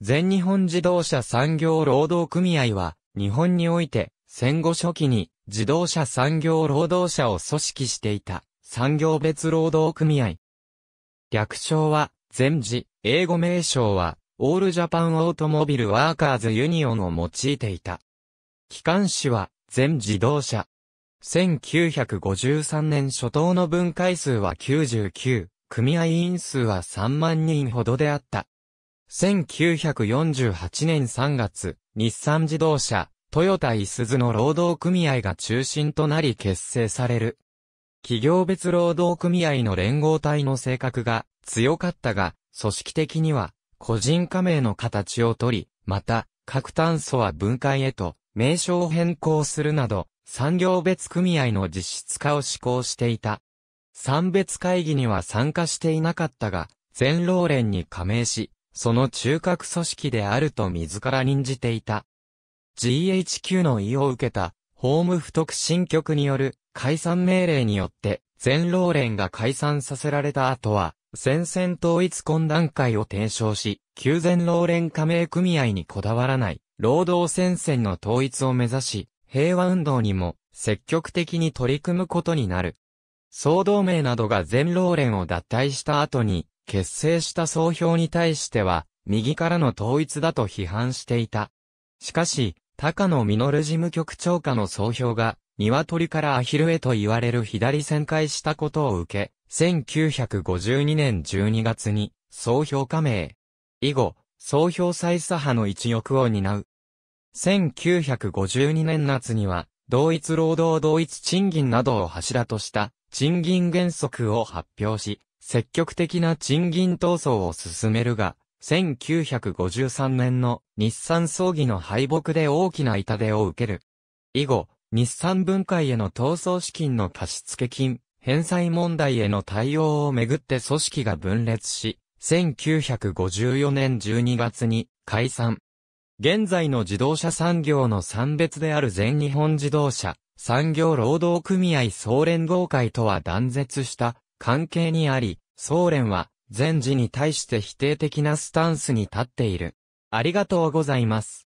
全日本自動車産業労働組合は、日本において、戦後初期に自動車産業労働者を組織していた産業別労働組合。略称は、全自、英語名称は、オールジャパンオートモビルワーカーズユニオンを用いていた。機関士は、全自動車。1953年初頭の分解数は99、組合員数は3万人ほどであった。1948年3月、日産自動車、トヨタイスズの労働組合が中心となり結成される。企業別労働組合の連合体の性格が強かったが、組織的には個人加盟の形をとり、また、各炭素は分解へと名称を変更するなど、産業別組合の実質化を施行していた。産別会議には参加していなかったが、全労連に加盟し、その中核組織であると自ら任じていた。GHQ の意を受けた、法務不特進局による解散命令によって、全労連が解散させられた後は、戦線統一懇談会を提唱し、旧全労連加盟組合にこだわらない、労働戦線の統一を目指し、平和運動にも積極的に取り組むことになる。総同盟などが全労連を脱退した後に、結成した総評に対しては、右からの統一だと批判していた。しかし、高野実事務局長下の総評が、鶏からアヒルへと言われる左旋回したことを受け、1952年12月に、総評加盟。以後、総評再左派の一翼を担う。1952年夏には、同一労働同一賃金などを柱とした、賃金原則を発表し、積極的な賃金闘争を進めるが、1953年の日産葬儀の敗北で大きな痛手を受ける。以後、日産分解への闘争資金の貸付金、返済問題への対応をめぐって組織が分裂し、1954年12月に解散。現在の自動車産業の産別である全日本自動車産業労働組合総連合会とは断絶した関係にあり、総連は、全事に対して否定的なスタンスに立っている。ありがとうございます。